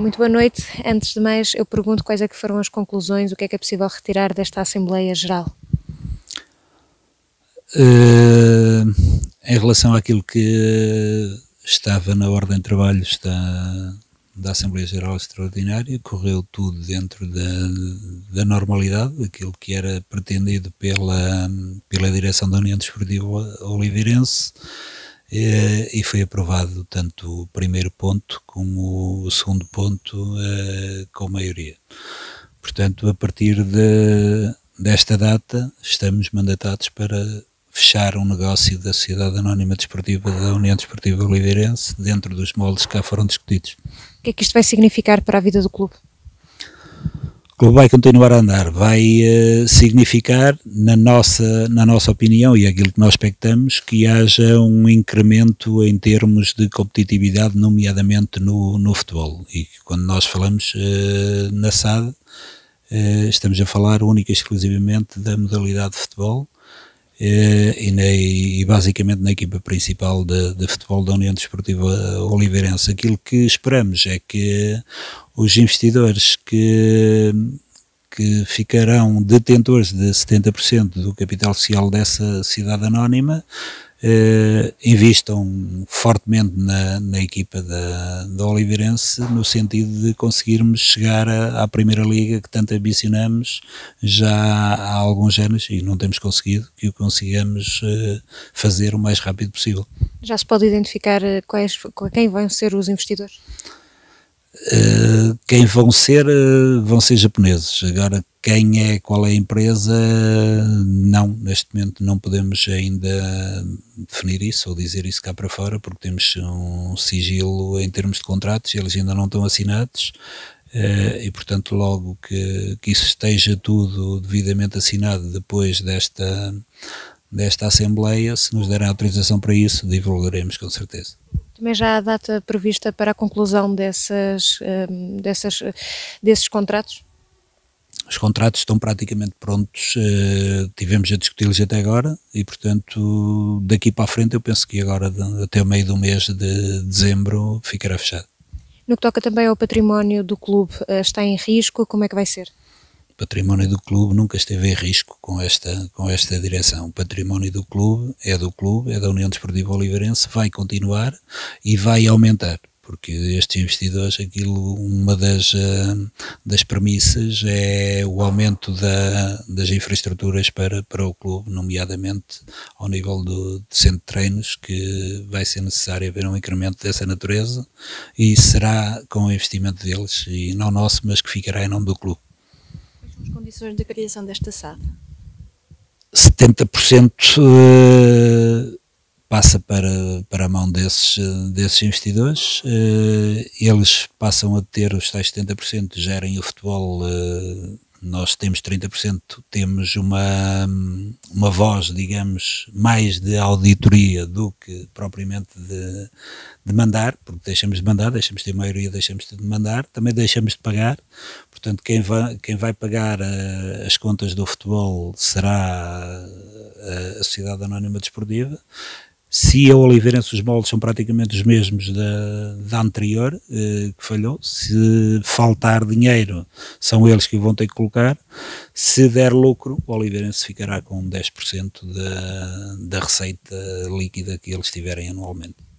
Muito boa noite. Antes de mais, eu pergunto quais é que foram as conclusões, o que é que é possível retirar desta Assembleia Geral? Uh, em relação àquilo que estava na ordem de trabalhos da, da Assembleia Geral Extraordinária, correu tudo dentro da, da normalidade, aquilo que era pretendido pela, pela direção da União Desportiva Oliveirense. Eh, e foi aprovado tanto o primeiro ponto como o segundo ponto eh, com maioria. Portanto, a partir de, desta data, estamos mandatados para fechar um negócio da Sociedade Anónima Desportiva da União Desportiva Oliveirense dentro dos moldes que cá foram discutidos. O que é que isto vai significar para a vida do clube? clube vai continuar a andar, vai uh, significar, na nossa, na nossa opinião e aquilo que nós expectamos, que haja um incremento em termos de competitividade, nomeadamente no, no futebol. E quando nós falamos uh, na SAD, uh, estamos a falar única e exclusivamente da modalidade de futebol. E, na, e, basicamente na equipa principal de, de, futebol da União Desportiva Oliveirense. Aquilo que esperamos é que os investidores que que ficarão detentores de 70% do capital social dessa cidade anónima eh, investam fortemente na, na equipa da, da, Oliveirense no sentido de conseguirmos chegar à, à Primeira Liga que tanto ambicionamos já há alguns anos e não temos conseguido que o consigamos eh, fazer o mais rápido possível. Já se pode identificar eh, quais, quem vão ser os investidores? Eh, quem vão ser, eh, vão ser japoneses. Agora, quem é, qual é a empresa, não, neste momento não podemos ainda definir isso ou dizer isso cá para fora, porque temos um sigilo em termos de contratos, eles ainda não estão assinados. Uh, e portanto logo que, que isso esteja tudo devidamente assinado depois desta desta Assembleia, se nos derem autorização para isso, divulgaremos com certeza. Também já há data prevista para a conclusão dessas, hum, dessas, desses contratos? Os contratos estão praticamente prontos, eh, tivemos a discuti-los até agora e, portanto, daqui para a frente eu penso que agora, até o meio do mês de dezembro, ficará fechado. No que toca também ao património do clube, eh, está em risco? Como é que vai ser? património do clube nunca esteve em risco com esta, com esta direção. O património do clube é do clube, é da União Desportiva Oliveirense, vai continuar e vai aumentar porque estes investidores, aquilo, uma das, eh, das premissas é o aumento da, das infraestruturas para, para o clube, nomeadamente ao nível do, de centro de treinos, que vai ser necessário haver um incremento dessa natureza e será com o investimento deles, e não nosso, mas que ficará em nome do clube são as condições da criação desta SAD? 70% eh, passa para, para a mão desses, eh, desses investidores, eh, eles passam a ter os tais 70%, gerem o futebol nós temos 30%, temos uma, uma voz, digamos, mais de auditoria do que propriamente de, de mandar, porque deixamos de mandar, deixamos de ter maioria, deixamos de mandar, também deixamos de pagar, portanto quem vai, quem vai pagar uh, as contas do futebol será eh, a Sociedade Anónima Desportiva, se a Oliveirense os moldes são praticamente os mesmos da, da anterior, eh, que falhou, se faltar dinheiro são eles que vão ter que colocar, se der lucro, o Oliveirense ficará com 10% da, da receita líquida que eles tiverem anualmente.